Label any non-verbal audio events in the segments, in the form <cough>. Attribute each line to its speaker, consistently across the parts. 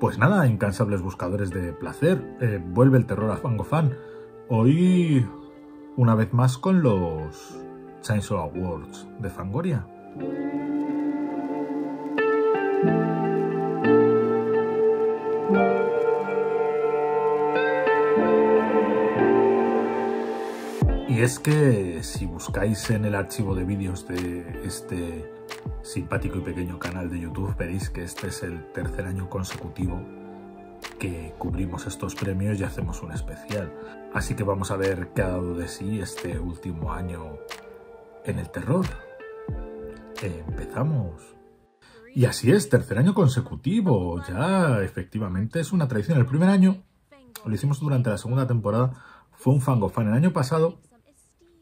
Speaker 1: Pues nada, incansables buscadores de placer, eh, vuelve el terror a Fangofan. Hoy, una vez más, con los Chainsaw Awards de Fangoria. Y es que si buscáis en el archivo de vídeos de este simpático y pequeño canal de YouTube veréis que este es el tercer año consecutivo que cubrimos estos premios y hacemos un especial. Así que vamos a ver qué ha dado de sí este último año en el terror. Empezamos. Y así es, tercer año consecutivo. Ya, efectivamente, es una tradición. El primer año lo hicimos durante la segunda temporada. Fue un fan el año pasado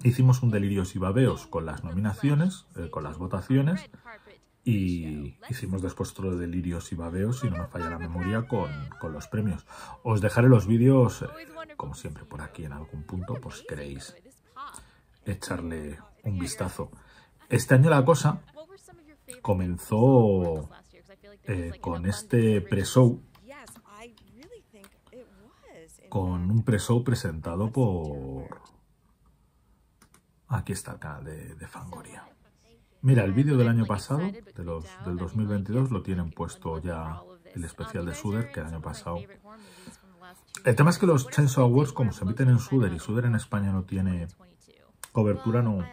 Speaker 1: hicimos un delirios y babeos con las nominaciones, eh, con las votaciones, y hicimos después otro delirios y babeos, si no me falla la memoria, con, los premios. Os dejaré los vídeos, eh, como siempre, por aquí en algún punto, por si queréis echarle un vistazo. Este año la cosa comenzó eh, con este pre-show, con un pre-show presentado por Aquí está acá, de, Fangoria. Mira, el vídeo del año pasado, de los, del 2022, lo tienen puesto ya el especial de Suder, que el año pasado... El tema es que los Chainsaw Awards, como se emiten en Suder y Suder en España no tiene cobertura, no,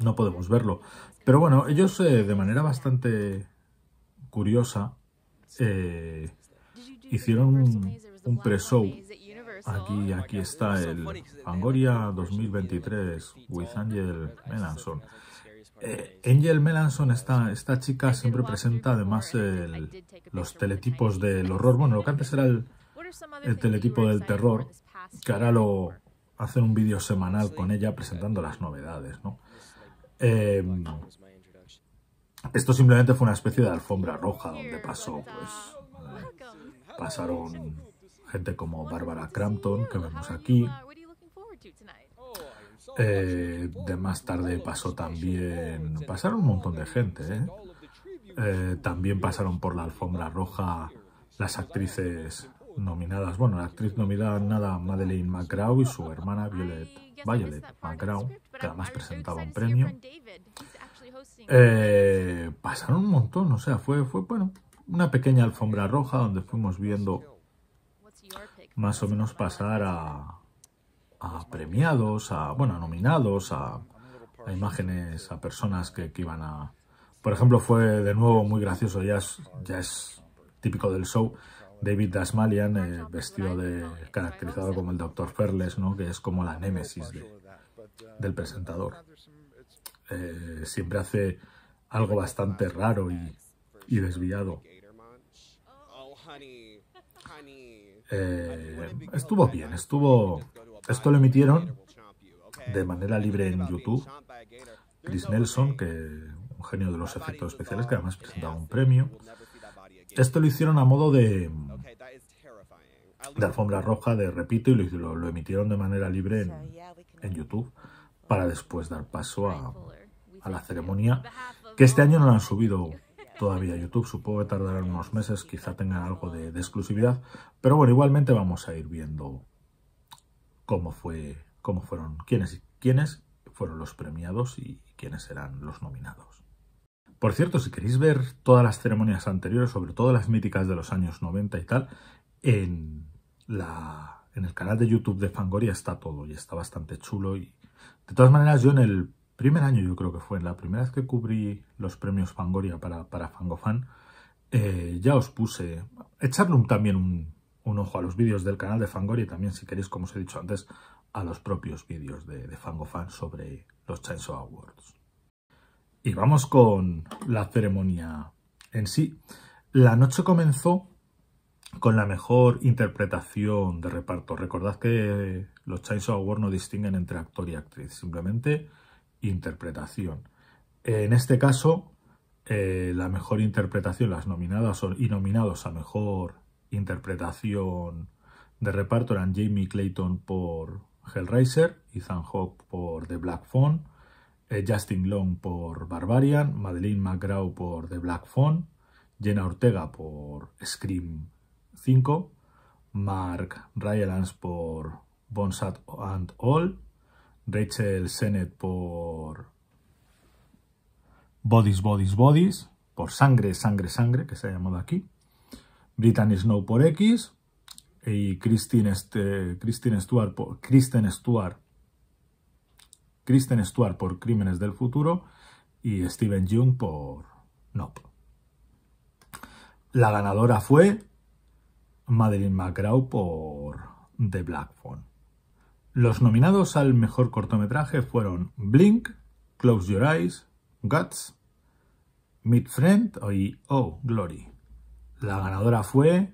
Speaker 1: no podemos verlo. Pero bueno, ellos eh, de manera bastante curiosa eh, hicieron un, un pre-show Aquí, aquí está el Angoria 2023 with eh, Angel Melanson. Angel Melanson, esta, esta chica, siempre presenta además el, los teletipos del horror. Bueno, lo que antes era el, teletipo del terror, que ahora lo hace un vídeo semanal con ella presentando las novedades, ¿no? Em, esto simplemente fue una especie de alfombra roja donde pasó, pues, uh, eh, pasaron <laughs> gente como Barbara Crampton, que vemos aquí. Eh, de más tarde pasó también... Pasaron un montón de gente, ¿eh? ¿eh? también pasaron por la alfombra roja las actrices nominadas. Bueno, la actriz nominada nada Madeleine McGraw y su hermana Violet, Violet McGraw, que además presentaba un premio. Eh, pasaron un montón, o sea, fue, fue bueno, una pequeña alfombra roja donde fuimos viendo más o menos pasar a, a premiados, a, bueno, nominados, a, imágenes, a personas que, iban a... Por ejemplo, fue de nuevo muy gracioso, ya es, ya es típico del show, David Dasmalian, eh, vestido de, caracterizado como el Dr. Ferles, ¿no? que es como la némesis del presentador. Eh, siempre hace algo bastante raro y desviado. Eh, estuvo bien, estuvo... Esto lo emitieron de manera libre en YouTube. Chris Nelson, que un genio de los efectos especiales, que además presentaba un premio. Esto lo hicieron a modo de, de alfombra roja, de repito, y lo, emitieron de manera libre en, en, YouTube para después dar paso a, a la ceremonia, que este año no la han subido todavía YouTube. Supongo que tardarán unos meses, quizá tengan algo de, exclusividad. Pero bueno, igualmente vamos a ir viendo cómo fue, cómo fueron, quiénes, quiénes fueron los premiados y quiénes serán los nominados. Por cierto, si queréis ver todas las ceremonias anteriores, sobre todo las míticas de los años 90 y tal, en, la, en el canal de YouTube de Fangoria está todo y está bastante chulo. Y, de todas maneras, yo en el primer año yo creo que fue, la primera vez que cubrí los premios Fangoria para, para Fangofan, eh, ya os puse, echarle también un, ojo a los vídeos del canal de Fangoria y también, si queréis, como os he dicho antes, a los propios vídeos de, de Fangofan sobre los Chainsaw Awards. Y vamos con la ceremonia en sí. La noche comenzó con la mejor interpretación de reparto. Recordad que los Chainsaw Awards no distinguen entre actor y actriz, simplemente interpretación. En este caso, eh, la mejor interpretación, las nominadas y nominados a mejor interpretación de reparto eran Jamie Clayton por Hellraiser, Ethan Hawke por The Black Phone, eh, Justin Long por Barbarian, Madeline McGraw por The Black Phone, Jenna Ortega por Scream 5, Mark Rylance por Bonsat and All, Rachel Sennett por Bodies, Bodies, Bodies, por Sangre, Sangre, Sangre, que se ha llamado aquí. Brittany Snow por X y Christine, este, Christine por Kristen Stewart, por Crímenes del Futuro y Steven Jung por Nope. La ganadora fue Madeline McGraw por The Black Phone. Los nominados al mejor cortometraje fueron Blink, Close Your Eyes, Guts, Meet Friend y Oh Glory. La ganadora fue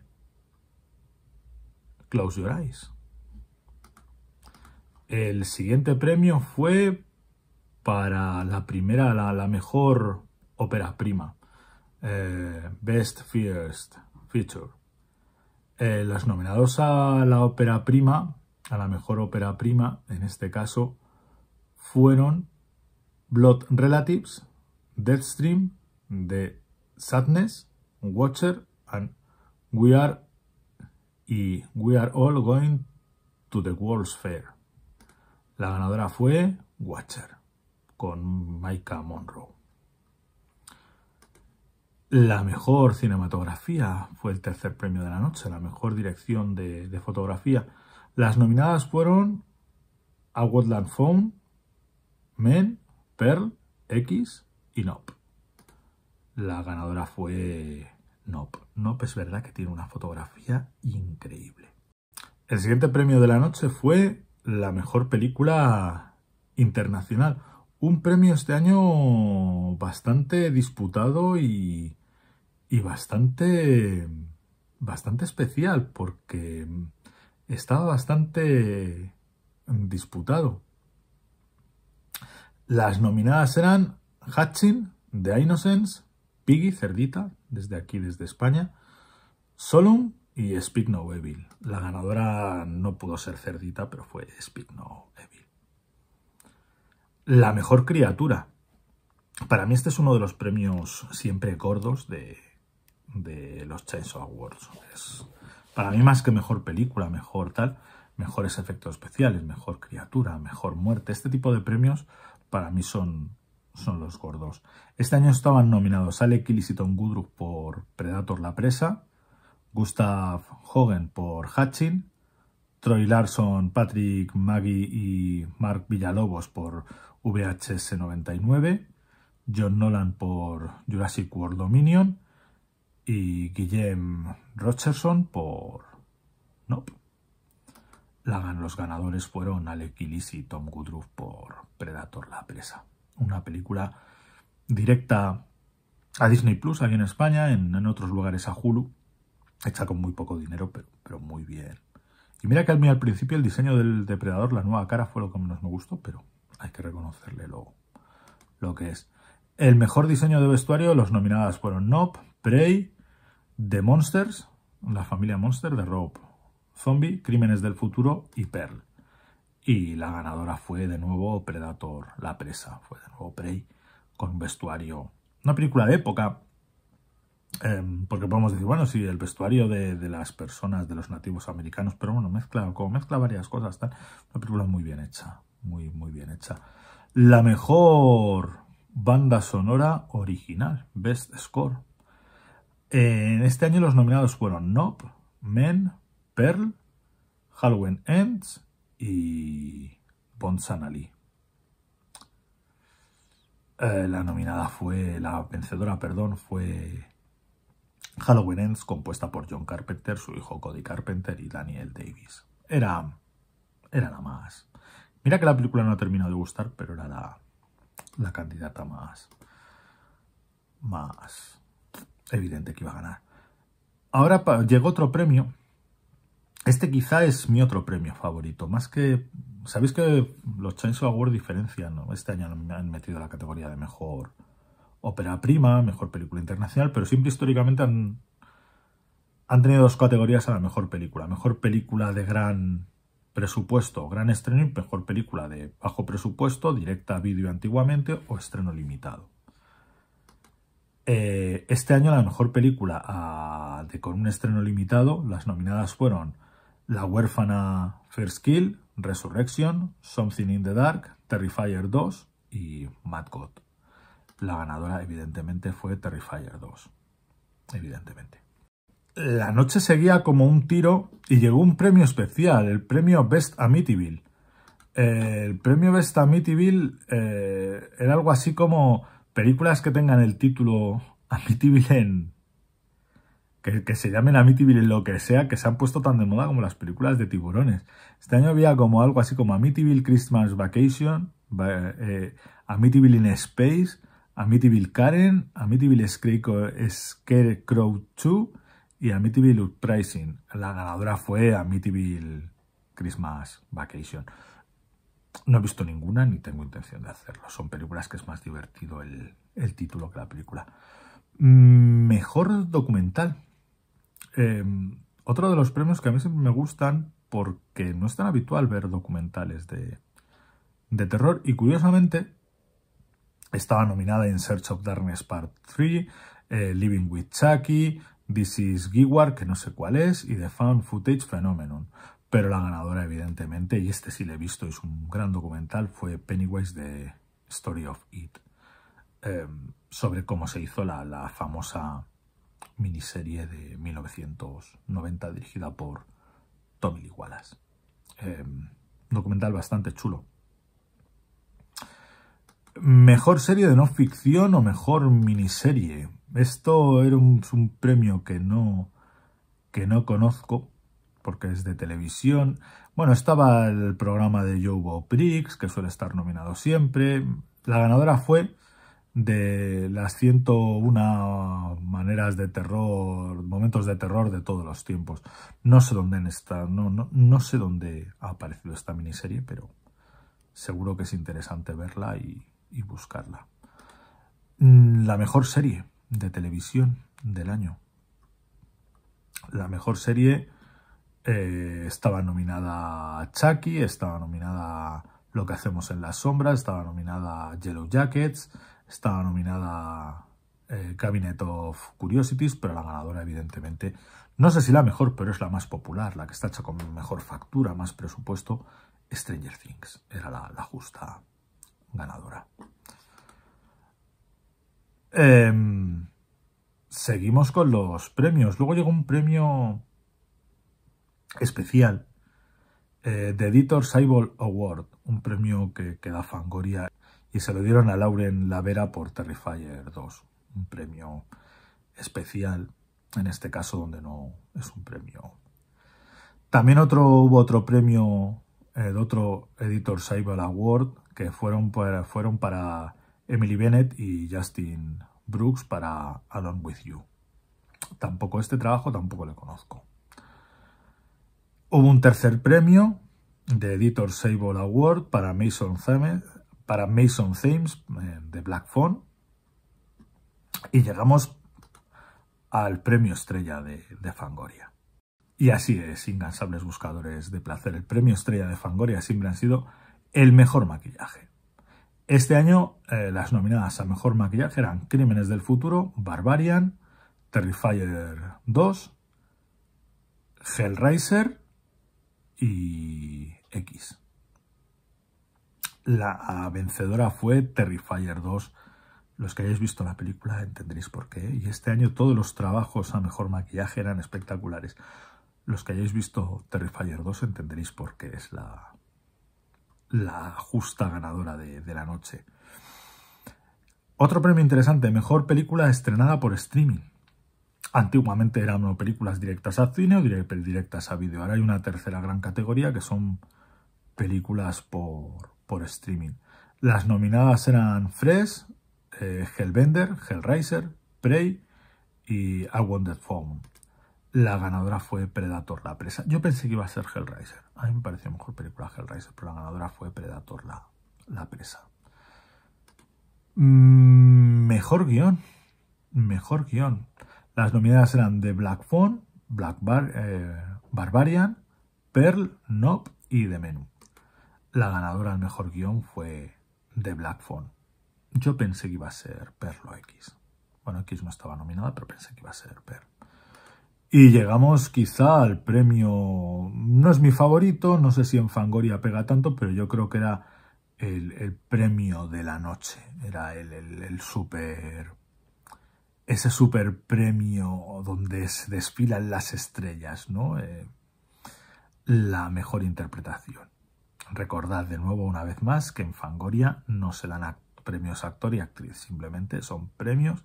Speaker 1: Close Your Eyes. El siguiente premio fue para la primera, la, mejor ópera prima, eh, Best First Feature. Eh, los nominados a la ópera prima a la mejor ópera prima, en este caso, fueron Blood Relatives, Deathstream, The Sadness, Watcher, and We Are y We Are All Going to the World's Fair. La ganadora fue Watcher, con Micah Monroe. La mejor cinematografía fue el tercer premio de la noche, la mejor dirección de fotografía las nominadas fueron A Woodland Phone, Men, Pearl, X y Nope. La ganadora fue Nope. Nope es verdad que tiene una fotografía increíble. El siguiente premio de la noche fue la mejor película internacional. Un premio este año bastante disputado y, y bastante, bastante especial porque estaba bastante disputado. Las nominadas eran Hatchin, The Innocence, Piggy, Cerdita, desde aquí, desde España, Solum y Speak No Evil. La ganadora no pudo ser Cerdita, pero fue Speak No Evil. La mejor criatura. Para mí este es uno de los premios siempre gordos de, de los Chainsaw Awards. Es para mí más que mejor película, mejor tal, mejores efectos especiales, mejor criatura, mejor muerte. Este tipo de premios para mí son, son los gordos. Este año estaban nominados Alec Killis y Tom por Predator la presa, Gustav Hogan por Hatching, Troy Larson, Patrick Maggie y Mark Villalobos por VHS 99, John Nolan por Jurassic World Dominion, y Guillem Rocherson por Nope. los ganadores fueron Alec Gillis y Tom Goodruff por Predator la presa. Una película directa a Disney Plus aquí en España, en, otros lugares a Hulu. Hecha con muy poco dinero, pero, muy bien. Y mira que al, al principio el diseño del depredador, la nueva cara, fue lo que menos me gustó, pero hay que reconocerle lo, lo que es. El mejor diseño de vestuario, los nominadas fueron Nope, Prey, The Monsters, la familia Monster de Rob, Zombie, Crímenes del Futuro y Pearl. Y la ganadora fue de nuevo Predator, la presa, fue de nuevo Prey, con vestuario. Una película de época, em, porque podemos decir, bueno, sí, el vestuario de, de, las personas, de los nativos americanos, pero bueno, mezcla, como mezcla varias cosas, tal. Una película muy bien hecha, muy, muy bien hecha. La mejor banda sonora original, Best Score, en eh, este año los nominados fueron Nob, Men, Pearl, Halloween Ends y Bonsanali. Eh, la nominada fue, la vencedora, perdón, fue Halloween Ends, compuesta por John Carpenter, su hijo Cody Carpenter y Daniel Davis. Era, era la más. Mira que la película no ha terminado de gustar, pero era la, la candidata más, más, evidente que iba a ganar. Ahora llegó otro premio. Este quizá es mi otro premio favorito. Más que... Sabéis que los Chainsaw Awards diferencian, ¿no? Este año me han metido la categoría de mejor ópera prima, mejor película internacional, pero siempre históricamente han, han tenido dos categorías a la mejor película. Mejor película de gran presupuesto, gran estreno y mejor película de bajo presupuesto, directa a vídeo antiguamente o estreno limitado. Eh, este año la mejor película ah, de, con un estreno limitado, las nominadas fueron La huérfana First Kill, Resurrection, Something in the Dark, Terrifier 2 y Mad God. La ganadora evidentemente fue Terrifier 2. Evidentemente. La noche seguía como un tiro y llegó un premio especial, el premio Best Amityville. Eh, el premio Best Amityville eh, era algo así como películas que tengan el título Amityville en... Que, se llamen Amityville en lo que sea, que se han puesto tan de moda como las películas de tiburones. Este año había como algo así como Amityville Christmas Vacation, eh, Amityville in Space, Amityville Karen, Amityville Scarecrow 2 y Amityville Uprising. La ganadora fue Amityville Christmas Vacation. No he visto ninguna ni tengo intención de hacerlo. Son películas que es más divertido el, título que la película. Mm, mejor documental. Em, otro de los premios que a mí siempre me gustan porque no es tan habitual ver documentales de, terror. Y curiosamente, estaba nominada en Search of Darkness Part 3, eh, Living with Chucky, This is Giwar, que no sé cuál es, y The Found Footage Phenomenon. Pero la ganadora, evidentemente, y este sí le he visto, es un gran documental, fue Pennywise de Story of It, em, sobre cómo se hizo la, famosa miniserie de 1990 dirigida por Tommy Lee Wallace. Em, documental bastante chulo. Mejor serie de no ficción o mejor miniserie. Esto era un, premio que no, que no conozco, porque es de televisión. Bueno, estaba el programa de Joe Bob que suele estar nominado siempre. La ganadora fue de las 101 maneras de terror, momentos de terror de todos los tiempos. No sé dónde está... no, sé dónde ha aparecido esta miniserie, pero seguro que es interesante verla y, y buscarla. Mm, la mejor serie de televisión del año. La mejor serie eh, estaba nominada Chucky, estaba nominada Lo que hacemos en la sombra, estaba nominada Yellow Jackets, estaba nominada eh, Cabinet of Curiosities, pero la ganadora evidentemente, no sé si la mejor, pero es la más popular, la que está hecha con mejor factura, más presupuesto, Stranger Things, era la, justa ganadora. Em, seguimos con los premios. Luego llegó un premio especial eh, De Editor Cyborg Award, un premio que, que da Fangoria, y se lo dieron a Lauren vera por Terrifier 2, un premio especial, en este caso donde no es un premio. También otro, hubo otro premio eh, de otro Editor Saibol Award que fueron para, fueron para Emily Bennett y Justin Brooks para Along With You. Tampoco este trabajo, tampoco le conozco. Hubo un tercer premio de Editor Sable Award para Mason Thames, eh, de Black Phone. Y llegamos al premio estrella de, Fangoria. Y así es, incansables buscadores de placer. El premio estrella de Fangoria siempre ha sido el mejor maquillaje. Este año eh, las nominadas a mejor maquillaje eran Crímenes del Futuro, Barbarian, Terrifier 2, Hellraiser y X. La vencedora fue Terrifier 2. Los que hayáis visto la película entenderéis por qué. ¿eh? Y este año todos los trabajos a mejor maquillaje eran espectaculares. Los que hayáis visto Terrifier 2 entenderéis por qué es la, la justa ganadora de la noche. Otro premio interesante, mejor película estrenada por streaming. Antiguamente eran películas directas a cine o directas a vídeo. Ahora hay una tercera gran categoría que son películas por, streaming. Las nominadas eran Fresh, eh, Hellbender, Hellraiser, Prey y A Wanted Phone. La ganadora fue Predator, la presa. Yo pensé que iba a ser Hellraiser. A mí me pareció mejor película Hellraiser, pero la ganadora fue Predator, la, presa. Mm, mejor guión. Mejor guión. Las nominadas eran The Black Phone, Black eh, Barbarian, Pearl, Knob y The Menu. La ganadora del mejor guión fue The Black Phone. Yo pensé que iba a ser Pearl o X. Bueno, X no estaba nominada, pero pensé que iba a ser Pearl. Y llegamos quizá al premio, no es mi favorito, no sé si en Fangoria pega tanto, pero yo creo que era el, premio de la noche, era el, el, el super ese super premio donde se desfilan las estrellas, ¿no? Eh, la mejor interpretación. Recordad de nuevo una vez más que en Fangoria no se dan premios actor y actriz, simplemente son premios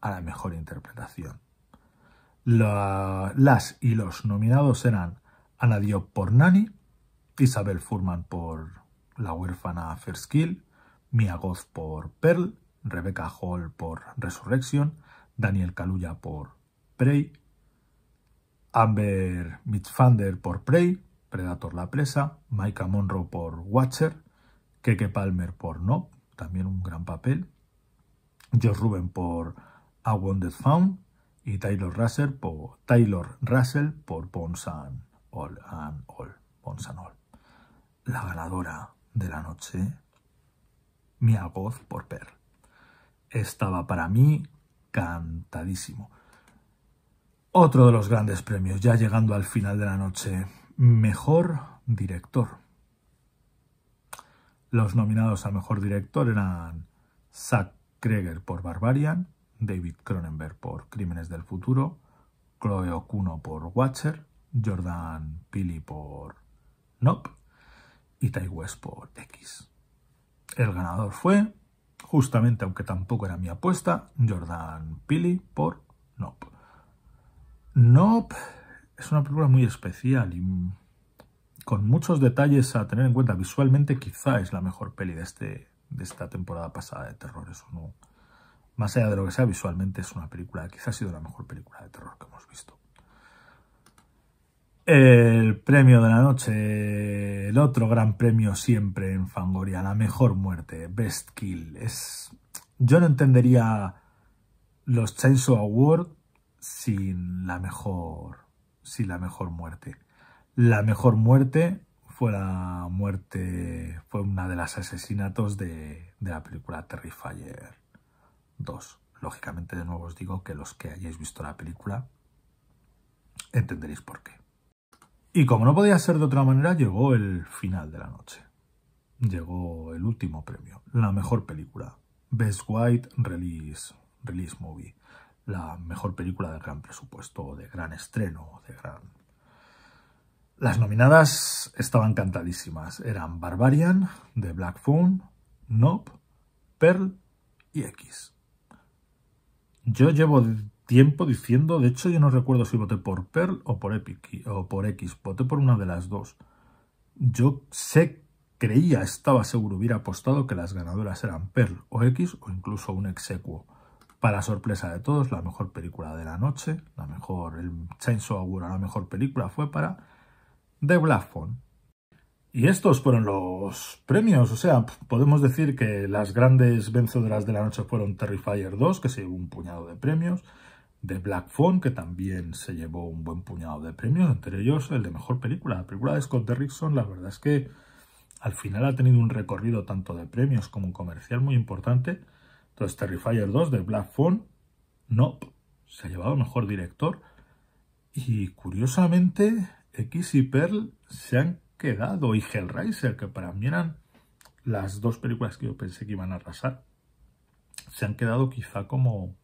Speaker 1: a la mejor interpretación. las y los nominados eran Ana Diop por Nani, Isabel Furman por La huérfana First Mia Goth por Pearl, Rebecca Hall por Resurrection Daniel Calulla por Prey, Amber Mitchfander por Prey, Predator la presa, Micah Monroe por Watcher, Keke Palmer por No, también un gran papel, Josh Ruben por A Wounded Found y Taylor Russell por, Taylor Russell por and All, La ganadora de la noche, Mia Goth por Per. Estaba para mí Encantadísimo. Otro de los grandes premios, ya llegando al final de la noche, mejor director. Los nominados a mejor director eran Zack Kreger por Barbarian, David Cronenberg por Crímenes del Futuro, Chloe Okuno por Watcher, Jordan Pili por Nope y Ty West por X. El ganador fue Justamente, aunque tampoco era mi apuesta, Jordan Pili por Nope. Nope es una película muy especial y con muchos detalles a tener en cuenta. Visualmente quizá es la mejor peli de, este, de esta temporada pasada de terror. Eso no, más allá de lo que sea, visualmente es una película, quizá ha sido la mejor película de terror que hemos visto. El premio de la noche, el otro gran premio siempre en Fangoria, la mejor muerte, Best Kill. Es, yo no entendería los Chainsaw Award sin la mejor, sin la mejor muerte. La mejor muerte fue la muerte, fue una de las asesinatos de, de la película Terrifier 2. Lógicamente, de nuevo os digo que los que hayáis visto la película entenderéis por qué. Y como no podía ser de otra manera, llegó el final de la noche. Llegó el último premio, la mejor película, Best White Release, Release Movie, la mejor película de gran presupuesto, de gran estreno, de gran... Las nominadas estaban cantadísimas. Eran Barbarian, The Black Phone, Nope, Pearl y X. Yo llevo tiempo diciendo, de hecho yo no recuerdo si voté por Perl o por Epic o por X, voté por una de las dos. Yo sé, creía, estaba seguro, hubiera apostado que las ganadoras eran Perl o X o incluso un Exequo, Para sorpresa de todos, la mejor película de la noche, la mejor, el Chainsaw Award la mejor película fue para The Black Y estos fueron los premios, o sea, podemos decir que las grandes vencedoras de la noche fueron Terrifier 2, que se llevó un puñado de premios, de Black Phone, que también se llevó un buen puñado de premios, entre ellos el de mejor película. La película de Scott Derrickson, la verdad es que al final ha tenido un recorrido tanto de premios como un comercial muy importante. Entonces, Terrifier 2 de Black Phone, no, se ha llevado mejor director. Y curiosamente, X y Pearl se han quedado, y Hellraiser, que para mí eran las dos películas que yo pensé que iban a arrasar, se han quedado quizá como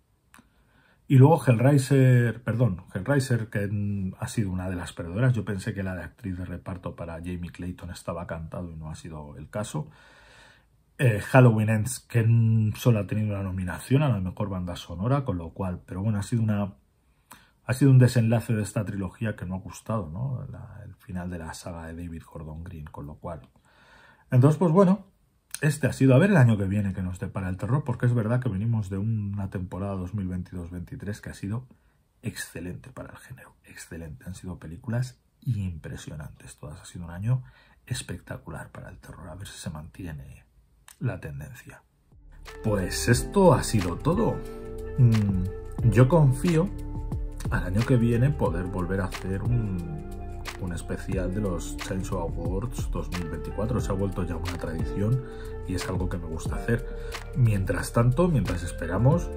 Speaker 1: y luego Hellraiser, perdón, Hellraiser, que ha sido una de las perdedoras. Yo pensé que la de actriz de reparto para Jamie Clayton estaba cantado y no ha sido el caso. Eh, Halloween Ends, que solo ha tenido una nominación a la mejor banda sonora, con lo cual, pero bueno, ha sido una. Ha sido un desenlace de esta trilogía que no ha gustado, ¿no? el final de la saga de David Gordon Green, con lo cual. Entonces, pues bueno, este ha sido, a ver el año que viene que nos depara el terror, porque es verdad que venimos de una temporada 2022-23 que ha sido excelente para el género, excelente. Han sido películas impresionantes todas. Ha sido un año espectacular para el terror, a ver si se mantiene la tendencia. Pues esto ha sido todo. Mm, yo confío al año que viene poder volver a hacer un un especial de los Chainsaw Awards 2024. Se ha vuelto ya una tradición y es algo que me gusta hacer. Mientras tanto, mientras esperamos,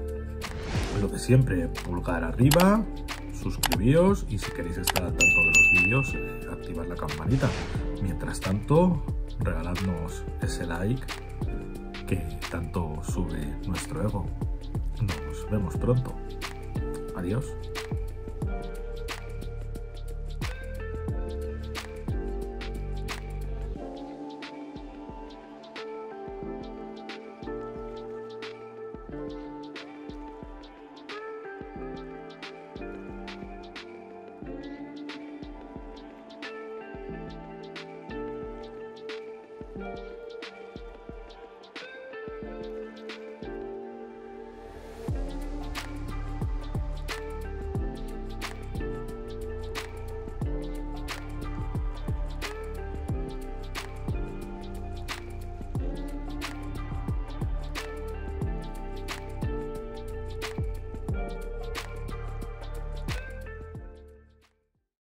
Speaker 1: lo que siempre, pulgar arriba, suscribíos y si queréis estar al tanto de los vídeos, activad la campanita. Mientras tanto, regaladnos ese like que tanto sube nuestro ego. Nos vemos pronto. Adiós. Thank you.